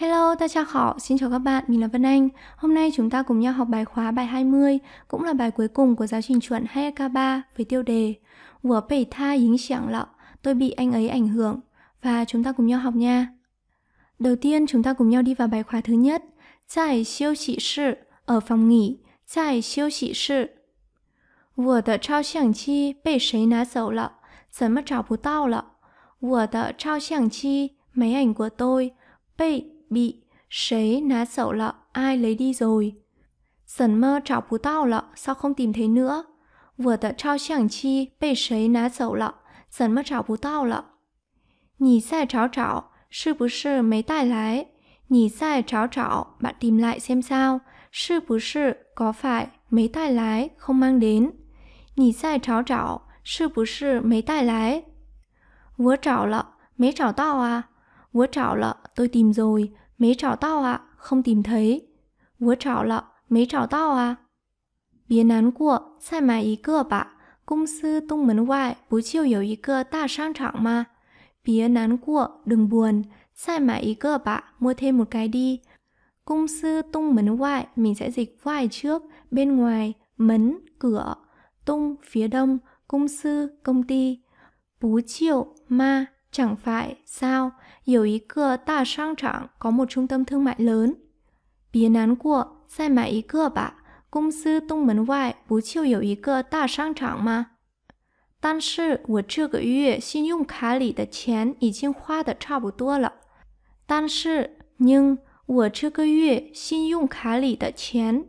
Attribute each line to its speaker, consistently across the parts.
Speaker 1: Hello, ta chào họ, xin chào các bạn, mình là Vân Anh. Hôm nay chúng ta cùng nhau học bài khóa bài 20, cũng là bài cuối cùng của giáo trình chuẩn 2K3 với tiêu đề Vừa bể tha dính chẳng lọ, tôi bị anh ấy ảnh hưởng. Và chúng ta cùng nhau học nha. Đầu tiên, chúng ta cùng nhau đi vào bài khóa thứ nhất. Tại siêu chỉ sự, ở phòng nghỉ, tại siêu chỉ sự. Vừa tờ trao chẳng chi, bể sấy ná dấu lọ, sớm mất trào bú tao lọ. Vừa tờ trao chẳng chi, máy ảnh của tôi, bị bị bị 谁 ná sậu lọ ai lấy đi rồi dần mơ trào phú tao lọ sao không tìm thấy nữa vừa tợ cho chẳng chi bị bị 谁 ná sậu lọ dần mơ trào phú tao lọ nhì sai trào trào sư bú sư mấy tài lái nhì sai trào trào bạn tìm lại xem sao sư bú sư có phải mấy tài lái không mang đến nhì sai trào trào sư bú sư mấy tài lái vừa trào lọ mấy trào tao à vừa trảo lọ, tôi tìm rồi, mấy trảo tao ạ, à, không tìm thấy. vừa trảo lọ, mấy trảo tao à. Biến án của, sai mà ý cơ bạ. Công sư tung mấn ngoại, bố chiều yếu ý cơ ta sang trọng mà. Biến án của, đừng buồn, sai mà ý cơ bạ, mua thêm một cái đi. Công sư tung mấn ngoại, mình sẽ dịch ngoài trước, bên ngoài, mấn, cửa, tung, phía đông, công sư, công ty. Bú chiều, ma, chẳng phải, sao, 有一个大商场 có một trung tâm thương mại lớn. Bia nán của, sai mãi ý cơ bà, công sư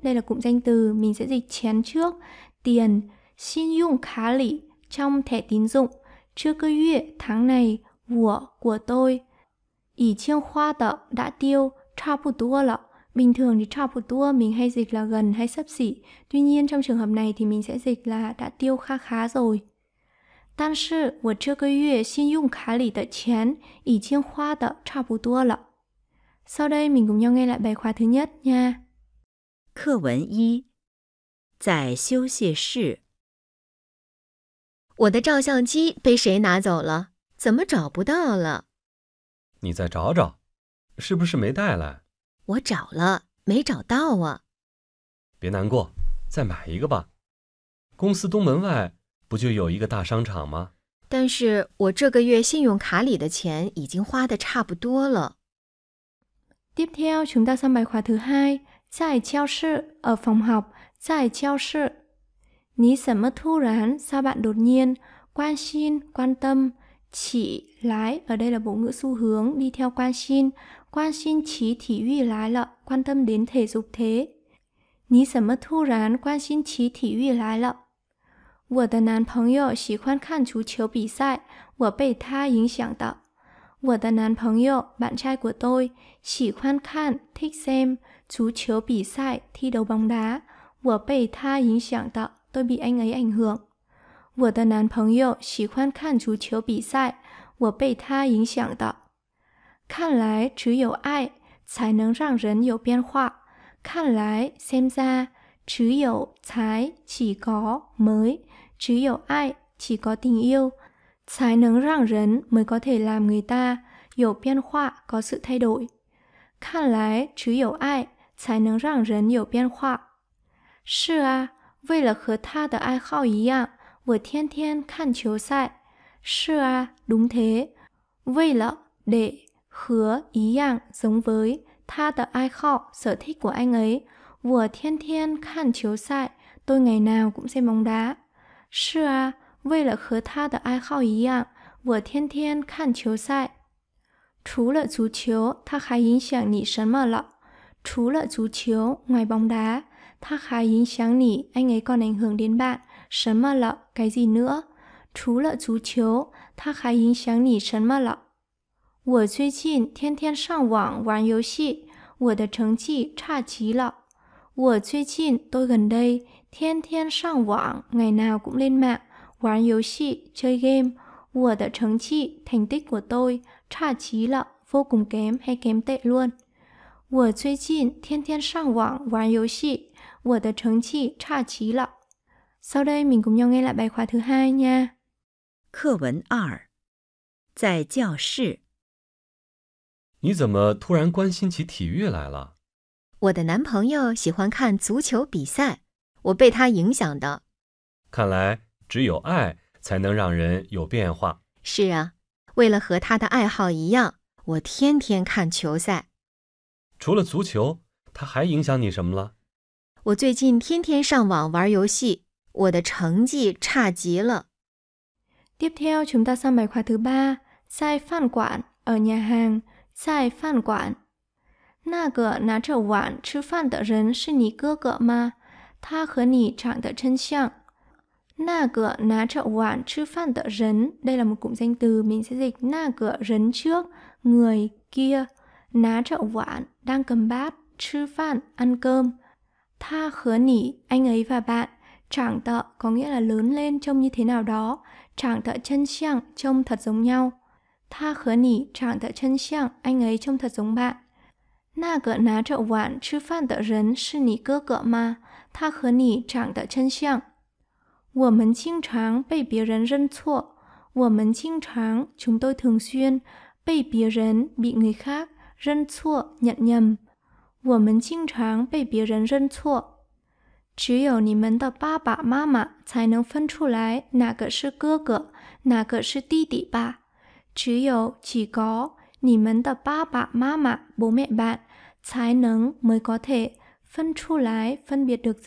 Speaker 1: đây là cụm danh từ mình sẽ dịch 钱 trước tiền 信用卡里 trong thẻ tín dụng 这个月 tháng này của của tôi 已经花的 đã tiêu 差不多了 bình thường thì mình hay dịch là gần hay sắp xỉ tuy nhiên trong trường hợp này thì mình sẽ dịch là đã tiêu kha khá rồi của Sau đây mình cùng nhau nghe lại bài khóa thứ nhất nha. 课文一，
Speaker 2: 在休息室。
Speaker 1: 我的照相机被
Speaker 2: 谁拿走了？怎么找不到了？
Speaker 3: 你再找找，是不是没带来？
Speaker 2: 我找了，没找到啊。
Speaker 3: 别难过，再买一个吧。公司东门外不就有一个大商场吗？
Speaker 2: 但
Speaker 1: 是我这个月信用卡里的钱已经花的差不多了。Tiếp theo chúng ta sang bài khóa thứ hai. Tại 教室 ở phòng học tại 教室 Ní cẩm tư rán sao bạn đột nhiên quan xin quan tâm. chỉ lái ở đây là bộ ngữ xu hướng đi theo quan xin quan xin trí thí uy lái lợ quan tâm đến thể dục thế ní sầm mất thu rán quan xin trí thí uy lái lợ 我的男朋友喜欢看足球比赛，我被他影响的。我的男朋友，bạn trai của tôi, chỉ khoan khan, thích xem, chú chiếu bỉ sai, thi đấu bóng đá. vừa tha Tôi bị anh ấy ảnh hưởng. 我的男朋友喜欢看足球比赛，我被他影响的。看来只有爱才能让人有变化。看来现在只有才 c 个 ỉ 只有爱 c 个定 c 才能让人 m 个 i 来 ó t người 有变化，有变化，有变化，有有变化，有变化，有变化，有变化，有变我天天看球赛。是啊, đúng thế. Vậy là để hứa ý dạng giống với tha tờ ai khọ sở thích của anh ấy. Vừa thiên thiên khan chiếu xại, tôi ngày nào cũng xem bóng đá. Sư à, vậy là khứa tha the ai khọ ý dạng, vừa thiên thiên khan chiếu xại. Chú là chú chiếu, tha khai yến sáng nị sấn mở lọ. Chú là chú chiếu, ngoài bóng đá, tha khai yến sáng nị, anh ấy còn ảnh hưởng đến bạn. 什么了 cái gì nữa，除了足球，它还影响你什么了？我最近天天上网玩游戏，我的成绩差极了。我最近 tôi gần đây thiên nào cũng lên mạng 玩游戏 chơi game. 我的成绩 thành tích của tôi 差 chí vô cùng kém hay kém tệ luôn。我最近天天上网玩游戏，我的成绩差极了。sau đây mình cùng nhau nghe lại bài khoa thứ hai nha. 课文二，在教室。
Speaker 3: 你怎么突然关心起体育来了？
Speaker 2: 我的男朋友喜欢看足球比赛，我被他影响的。
Speaker 3: 看来只有爱才能让人有变化。
Speaker 2: 是啊，为了和他的爱好一样，我天天看球赛。
Speaker 3: 除了足球，他还影响你什么了？
Speaker 2: 我最近天天上
Speaker 1: 网玩游戏。我的成绩差极了。Tiếp theo chúng ta sang bài khóa thứ ba, sai phan quản ở nhà hàng, sai phan quản. 那个拿着碗吃饭的人是你哥哥吗？他和你长得真像。那个拿着碗吃饭的人 là một cụm danh từ mình sẽ dịch na trước người kia đang cầm bát, ăn cơm. Tha khứa nỉ, anh ấy và bạn Trạng tợ có nghĩa là lớn lên trông như thế nào đó. Trạng tợ chân xiang trông thật giống nhau. Tha khớ nỉ trạng tợ chân xiang, anh ấy trông thật giống bạn. Na gỡ ná trậu vạn, chứ phan tợ rấn, sư nỉ cơ cỡ ma. Tha khớ nỉ trạng tợ chân xiang. 我们经常被别人认错。我们经常 chúng tôi thường xuyên bị bìa rấn bị người khác rân chua nhận nhầm. 我们经常被别人认错。只有你们的爸爸妈妈才能分出来哪个是哥哥，哪个是弟弟吧。只有几个你们的爸爸妈妈、不明白，才能，每个够分出来、分别得出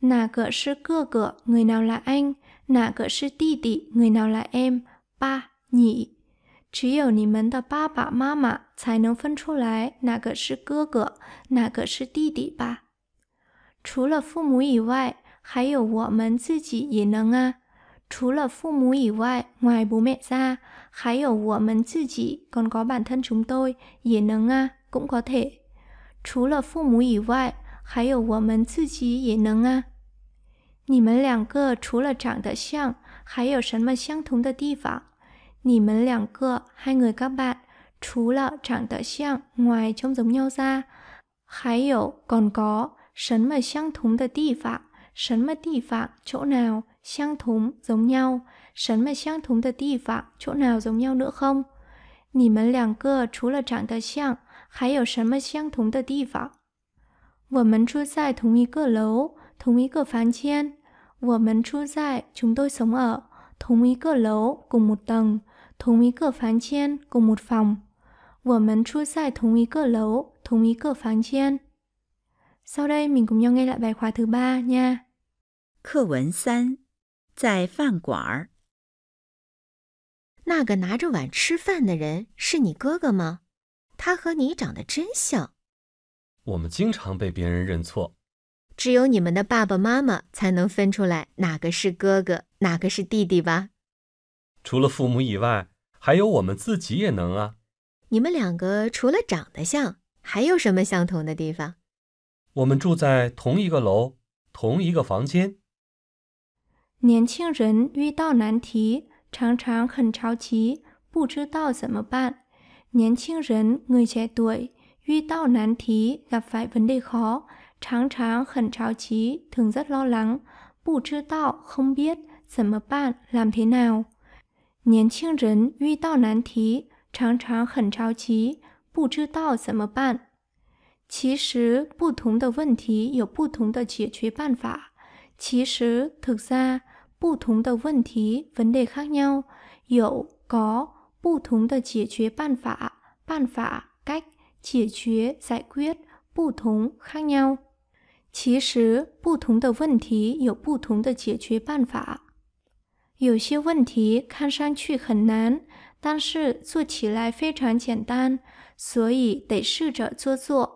Speaker 1: 哪个是哥哥，谁是来 n 哪是弟弟，是弟弟，谁是来弟，谁你。只有你们的爸爸妈妈才能分出来哪是是哥哥，哪是弟弟，是弟弟，吧？除了父母以外，还有我们自己也能啊。除了父母以外，ngoài bố mẹ ra, 还有我们自己 còn có bản thân chúng tôi, 也能啊，cũng có thể. Chú là người các bạn, trông giống nhau ra, 还有 còn có 什么相同的地方，什么地方 chỗ nào, 相同 giống nhau, 什么相同的地方 chỗ nào giống nhau nữa không? 你们两个除了长得像，还有什么相同的地方？我们住在同一个楼，同一个房间。我们住在 chúng tôi sống ở 同一个楼 cùng một tầng, 同一个房间 cùng một phòng. 我们住在同一个楼，同一个房间。sau đây mình cùng nhau nghe lại bài khóa thứ ba nha.
Speaker 2: 课文三，在饭馆儿。那个拿着碗吃饭的人是你哥哥吗？他和你长得真像。
Speaker 3: 我们经常被别人认错。
Speaker 2: 只有你们的爸爸妈妈才能分出来哪个是哥哥，哪个是弟弟吧？
Speaker 3: 除了父母以外，还有我们自己也能啊。
Speaker 2: 你们两个除了长得
Speaker 1: 像，还有什么相同的地方？
Speaker 3: 我们住在同一个楼，同一个房间。
Speaker 1: 年轻人遇到难题，常常很着急，不知道怎么办。年轻人，người trẻ tuổi，遇到难题 gặp phải vấn đề khó，常常很着急，thường rất lo lắng，不知道 không biết，怎么办 làm thế nào。年轻人遇到难题，常常很着急，不知道怎么办。其实不同的问题有不同的解决办法。其实，读者，不同的问题分类 khác nhau，有 có 不同的解决办法，办法 cách 解决 giải quyết 不同 khác nhau。其实不同的问题有不同的解决办法。有些问题看上去很难，但是做起来非常简单，所以得试着做做。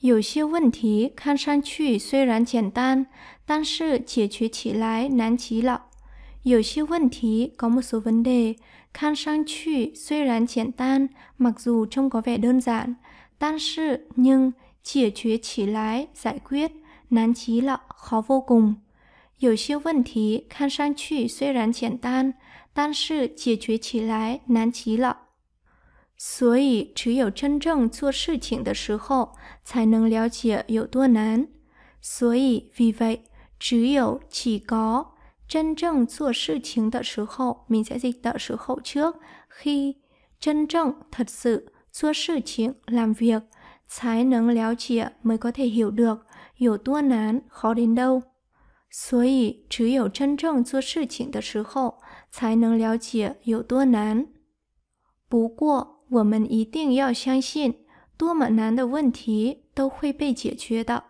Speaker 1: 有些问题看上去虽然简单，但是解决起来难极了。有些问题 có một số vấn mặc dù trông có vẻ đơn giản，但是 nhưng chỉ quyết chỉ lái giải quyết nán chí lọ khó vô cùng. Có siêu vấn thí, khăn sang chữ suy rán giản tan, tan sự chỉ quyết chỉ lái nán chí lọ 所以，只有真正做事情的时候，才能了解有多难。所以，vì vậy，只有 chỉ có chân sự hậu trước khi mới có thể hiểu được khó đến đâu. 我们一定要相信，多么难的问题都会被解决的。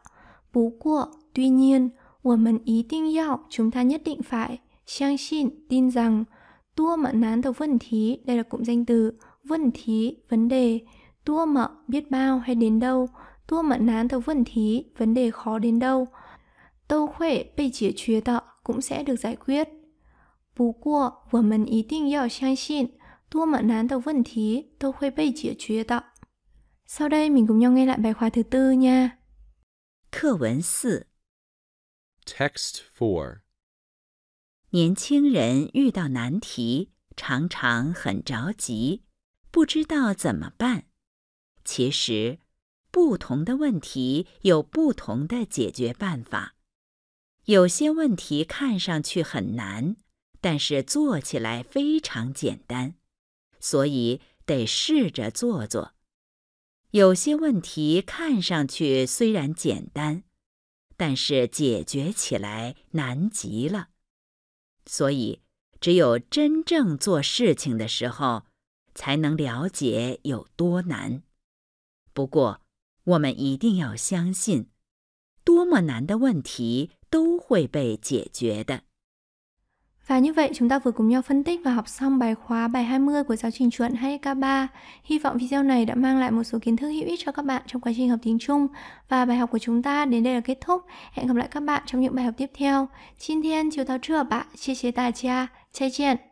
Speaker 1: 不过，tuy nhiên, chúng ta nhất định phải 相信 tin rằng tua mà nán từ vấn thí đây là cụm danh từ vấn thí vấn đề tua mợ biết bao hay đến đâu tua mà nán từ vấn thí vấn đề khó đến đâu tâu khỏe bị chỉ chúa tợ cũng sẽ được giải quyết. Bú của, 我们一定要相信多么难的问题都会被解决的。下面，我们一起来读
Speaker 2: 课文四。年轻人遇到难题，常常很着急，不知道怎么办。其实，不同的问题有不同的解决办法。有些问题看上去很难，但是做起来非常简单。所以得试着做做，有些问题看上去虽然简单，但是解决起来难极了。所以，只有真正做事情的时候，才能了解有多难。不过，我们一定要相信，多么难的问题都会被解决的。
Speaker 1: Và như vậy chúng ta vừa cùng nhau phân tích và học xong bài khóa bài 20 của giáo trình chuẩn 2K3. Hy vọng video này đã mang lại một số kiến thức hữu ích cho các bạn trong quá trình học tiếng Trung. Và bài học của chúng ta đến đây là kết thúc. Hẹn gặp lại các bạn trong những bài học tiếp theo. Xin thiên chiều tao chưa bạn, chia chế tài cha chia chuyện.